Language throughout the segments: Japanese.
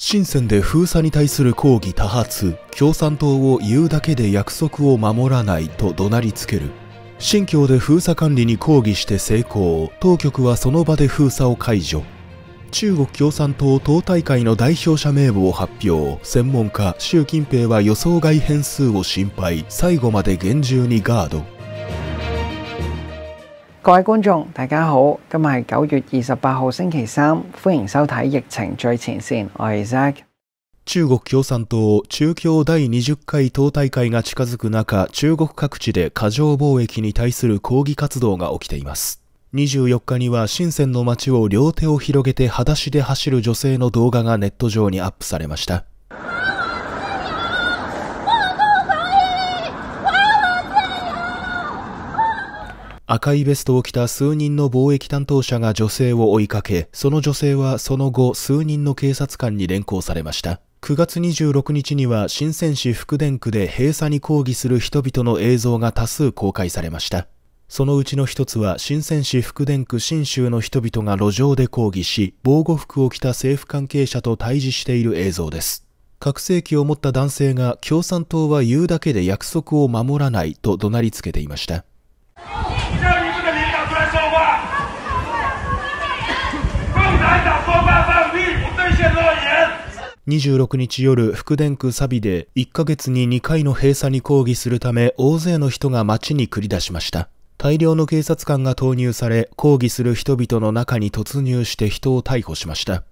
深センで封鎖に対する抗議多発共産党を言うだけで約束を守らないと怒鳴りつける新疆で封鎖管理に抗議して成功当局はその場で封鎖を解除中国共産党党大会の代表者名簿を発表専門家習近平は予想外変数を心配最後まで厳重にガード各位觀眾，大家好，今日係九月二十八號星期三，歡迎收睇《疫情最前線》，我係 Zack。中国共産党中共第20回党大会が近づく中、中国各地で過剰貿易に対する抗議活動が起きています。24日には深センの街を両手を広げて裸足で走る女性の動画がネット上にアップされました。赤いベストを着た数人の貿易担当者が女性を追いかけ、その女性はその後数人の警察官に連行されました。9月26日には深セン市福田区で閉鎖に抗議する人々の映像が多数公開されました。そのうちの一つは深セン市福田区新州の人々が路上で抗議し、防護服を着た政府関係者と対峙している映像です。拡声器を持った男性が共産党は言うだけで約束を守らないと怒鳴りつけていました。26日夜、福電区サビで1ヶ月に2回の閉鎖に抗議するため大勢の人が街に繰り出しました。大量の警察官が投入され、抗議する人々の中に突入して人を逮捕しました。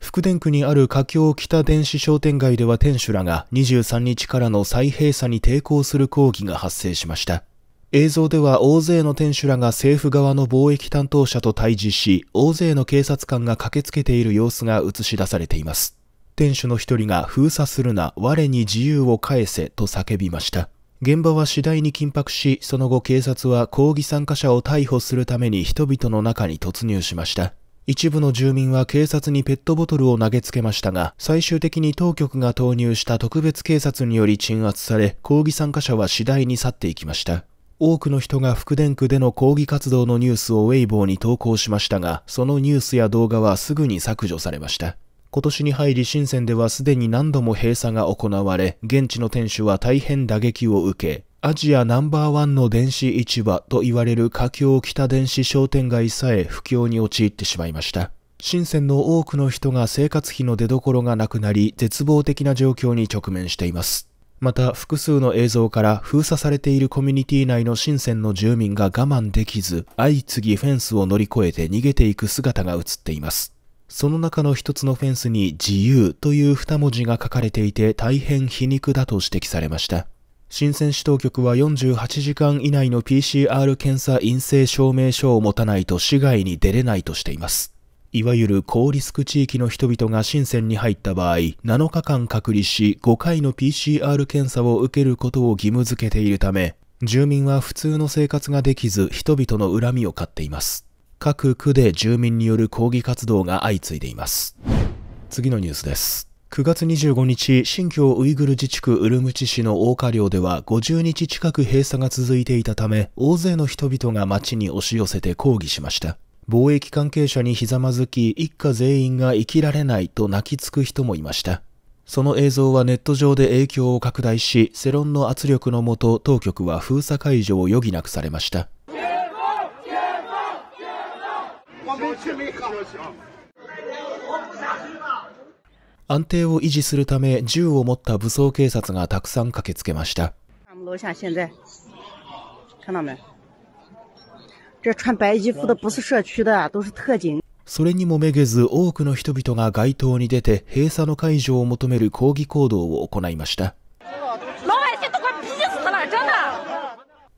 福電区にある華僑北電子商店街では店主らが23日からの再閉鎖に抵抗する抗議が発生しました。映像では大勢の店主らが政府側の貿易担当者と対峙し、大勢の警察官が駆けつけている様子が映し出されています。店主の一人が封鎖するな、我に自由を返せと叫びました。現場は次第に緊迫し、その後警察は抗議参加者を逮捕するために人々の中に突入しました。一部の住民は警察にペットボトルを投げつけましたが、最終的に当局が投入した特別警察により鎮圧され、抗議参加者は次第に去っていきました。多くの人が福電区での抗議活動のニュースをウェイボーに投稿しましたが、そのニュースや動画はすぐに削除されました。今年に入り深センではすでに何度も閉鎖が行われ、現地の店主は大変打撃を受け、アジアナンバーワンの電子市場と言われる華境北電子商店街さえ不況に陥ってしまいました。深センの多くの人が生活費の出どころがなくなり、絶望的な状況に直面しています。また複数の映像から封鎖されているコミュニティ内の深センの住民が我慢できず、相次ぎフェンスを乗り越えて逃げていく姿が映っています。その中の一つのフェンスに自由という二文字が書かれていて大変皮肉だと指摘されました。深セン市当局は48時間以内の PCR 検査陰性証明書を持たないと市外に出れないとしています。いわゆる高リスク地域の人々が深センに入った場合、7日間隔離し5回の PCR 検査を受けることを義務付けているため、住民は普通の生活ができず人々の恨みを買っています。各区で住民による抗議活動が相次いでいます。次のニュースです。9月25日、新疆ウイグル自治区ウルムチ市の大花寮では50日近く閉鎖が続いていたため、大勢の人々が街に押し寄せて抗議しました。貿易関係者にひざまずき、一家全員が生きられないと泣きつく人もいました。その映像はネット上で影響を拡大し、世論の圧力のもと当局は封鎖解除を余儀なくされました。安定を維持するため銃を持った武装警察がたくさん駆けつけました。这穿白衣服的不是社区的、都是特警。それにもめげず多くの人々が街頭に出て閉鎖の解除を求める抗議行動を行いました。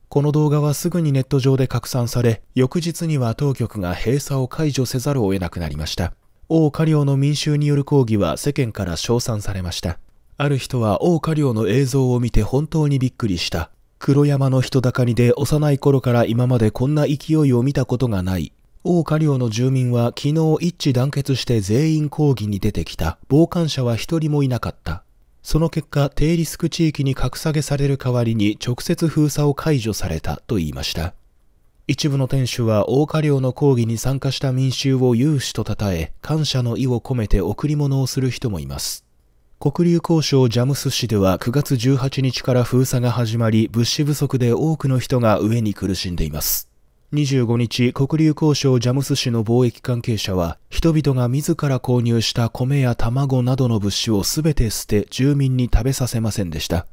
この動画はすぐにネット上で拡散され、翌日には当局が閉鎖を解除せざるを得なくなりました。王家領の民衆による抗議は世間から称賛されました。ある人は王家領の映像を見て本当にびっくりした。黒山の人だかりで幼い頃から今までこんな勢いを見たことがない。大家領の住民は昨日一致団結して全員抗議に出てきた。傍観者は一人もいなかった。その結果、低リスク地域に格下げされる代わりに直接封鎖を解除されたと言いました。一部の店主は大家領の抗議に参加した民衆を有志と称え、感謝の意を込めて贈り物をする人もいます。国竜交渉ジャムス市では9月18日から封鎖が始まり、物資不足で多くの人が飢えに苦しんでいます。25日、国竜交渉ジャムス市の貿易関係者は、人々が自ら購入した米や卵などの物資をすべて捨て、住民に食べさせませんでした。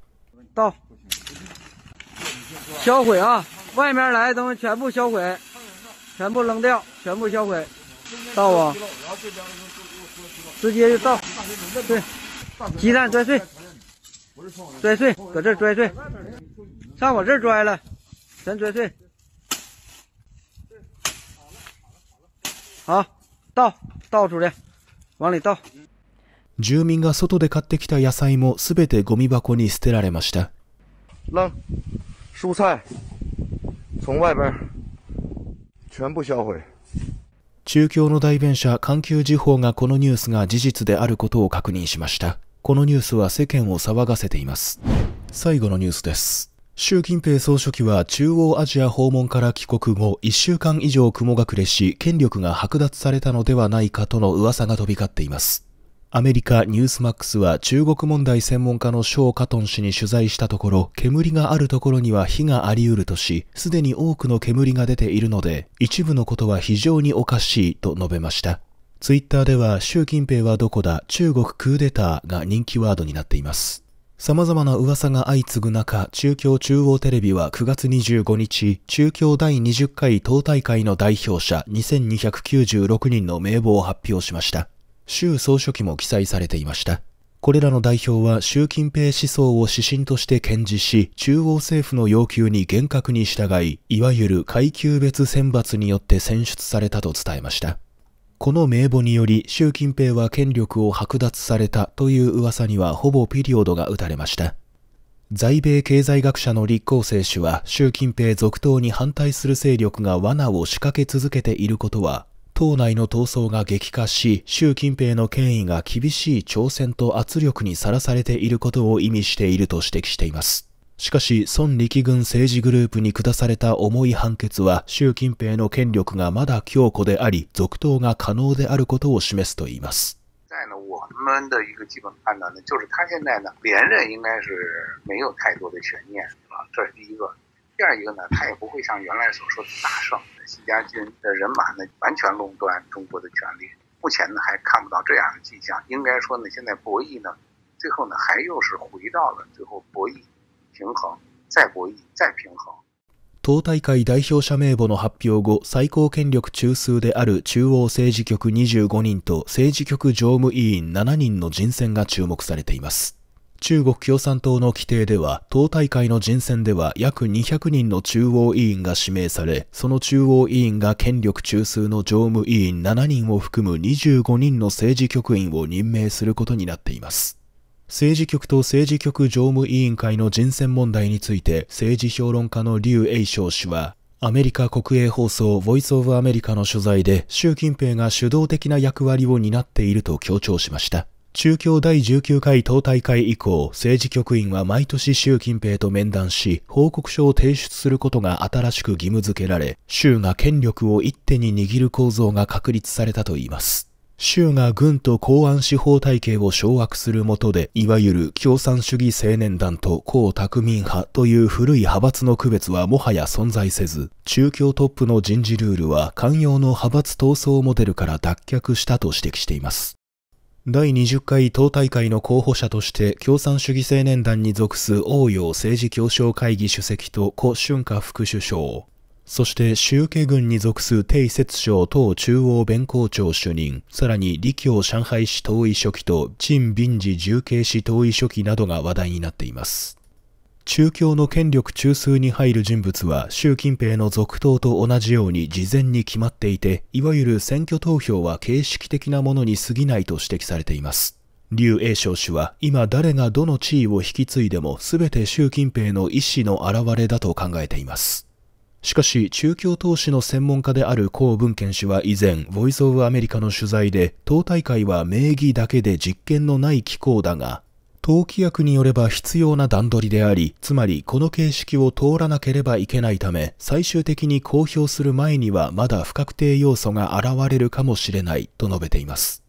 销毁啊！外面来东西全部销毁，全部扔掉，全部销毁。到啊！直接就到。对。鸡蛋碎，碎，搁这碎，上我这了，全碎。好，倒倒出来，往里倒。住民が外で買ってきた野菜もすべてゴミ箱に捨てられました。扔蔬菜从外边全部销毁。中共の代弁者環球時報がこのニュースが事実であることを確認しました。このニュースは世間を騒がせています。最後のニュースです。習近平総書記は中央アジア訪問から帰国後、1週間以上雲隠れし、権力が剥奪されたのではないかとの噂が飛び交っています。アメリカニュースマックスは中国問題専門家の小カトン氏に取材したところ、煙があるところには火があり得るとし、すでに多くの煙が出ているので、一部のことは非常におかしいと述べました。ツイッターでは習近平はどこだ中国クーデターが人気ワードになっています。様々な噂が相次ぐ中、中共中央テレビは9月25日、中共第20回党大会の代表者2296人の名簿を発表しました。習総書記も記載されていました。これらの代表は習近平思想を指針として堅持し、中央政府の要求に厳格に従い、いわゆる階級別選抜によって選出されたと伝えました。この名簿により習近平は権力を剥奪されたという噂にはほぼピリオドが打たれました。在米経済学者の立候生氏は習近平続投に反対する勢力が罠を仕掛け続けていることは、党内の闘争が激化し、習近平の権威が厳しい挑戦と圧力にさらされていることを意味していると指摘しています。しかし、孫力軍政治グループに下された重い判決は、習近平の権力がまだ強固であり、続投が可能であることを示すといいます。在呢，我们的一个基本判断呢，就是他现在呢连任应该是没有太多的悬念啊，这是第一个。第二一个呢，他也不会像原来所说的大胜习家军的人马呢完全垄断中国的权力。目前呢还看不到这样的迹象。应该说呢，现在博弈呢，最后呢还又是回到了最后博弈。平衡，再博弈，再平衡。党大会代表者名簿の発表後、最高権力中枢である中央政治局25人と政治局常務委員7人の人選が注目されています。中国共産党の規定では、党大会の人選では約200人の中央委員が指名され、その中央委員が権力中枢の常務委員7人を含む25人の政治局員を任命することになっています。政治局と政治局常務委員会の人選問題について政治評論家の劉英章氏は、アメリカ国営放送ボイスオブアメリカの取材で習近平が主導的な役割を担っていると強調しました。中共第19回党大会以降、政治局員は毎年習近平と面談し、報告書を提出することが新しく義務付けられ、州が権力を一手に握る構造が確立されたといいます。州が軍と公安司法体系を掌握するもとで、いわゆる共産主義青年団と江卓民派という古い派閥の区別はもはや存在せず、中共トップの人事ルールは寛容の派閥闘争モデルから脱却したと指摘しています。第20回党大会の候補者として共産主義青年団に属す応用政治協商会議主席と胡春華副首相、そして、集計軍に属す鄭節省党中央弁公庁主任、さらに李強上海市党委書記と陳敏治重慶市党委書記などが話題になっています。中共の権力中枢に入る人物は習近平の続投と同じように事前に決まっていて、いわゆる選挙投票は形式的なものに過ぎないと指摘されています。劉英祥氏は今誰がどの地位を引き継いでも全て習近平の意思の表れだと考えています。しかし、中共投資の専門家である江文健氏は以前、ボイス・オブ・アメリカの取材で、党大会は名義だけで実験のない機構だが、党規約によれば必要な段取りであり、つまりこの形式を通らなければいけないため、最終的に公表する前にはまだ不確定要素が現れるかもしれない、と述べています。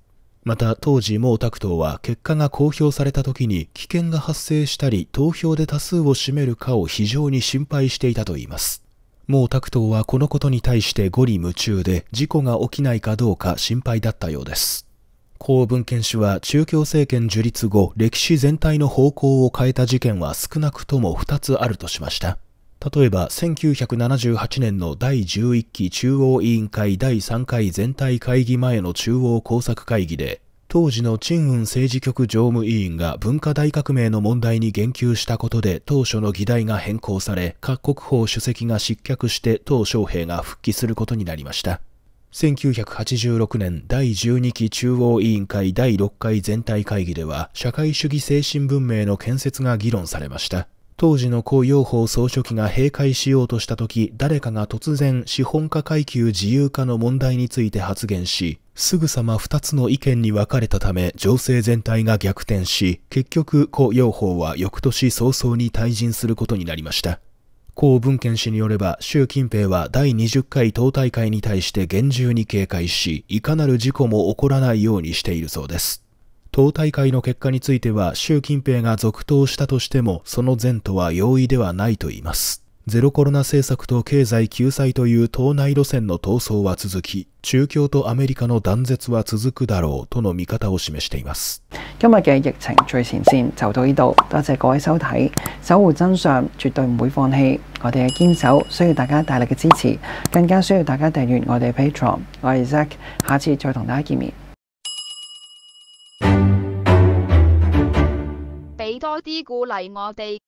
また当時毛沢東は結果が公表された時に危険が発生したり投票で多数を占めるかを非常に心配していたといいます。毛沢東はこのことに対してゴリ夢中で事故が起きないかどうか心配だったようです。公文献氏は中共政権樹立後、歴史全体の方向を変えた事件は少なくとも2つあるとしました。例えば、1978年の第11期中央委員会第3回全体会議前の中央工作会議で、当時の陳雲政治局常務委員が文化大革命の問題に言及したことで当初の議題が変更され、各国法主席が失脚して鄧小平が復帰することになりました。1986年第12期中央委員会第6回全体会議では社会主義精神文明の建設が議論されました。当時の胡耀邦総書記が閉会しようとした時、誰かが突然資本家階級自由化の問題について発言し、すぐさま2つの意見に分かれたため情勢全体が逆転し結局胡耀法は翌年早々に退陣することになりました胡文憲氏によれば習近平は第20回党大会に対して厳重に警戒しいかなる事故も起こらないようにしているそうです党大会の結果については習近平が続投したとしてもその前途は容易ではないと言いますゼロコロナ政策と経済救済という党内路線の闘争は続き、中共とアメリカの断絶は続くだろうとの見方を示しています。今日嘅疫情最前線就到呢度，多各位收睇，守真相唔放我哋嘅守需要大家大力嘅支持，更加需要大家我哋 Patreon。我 Zack，下次再同大家面。俾多啲鼓我哋。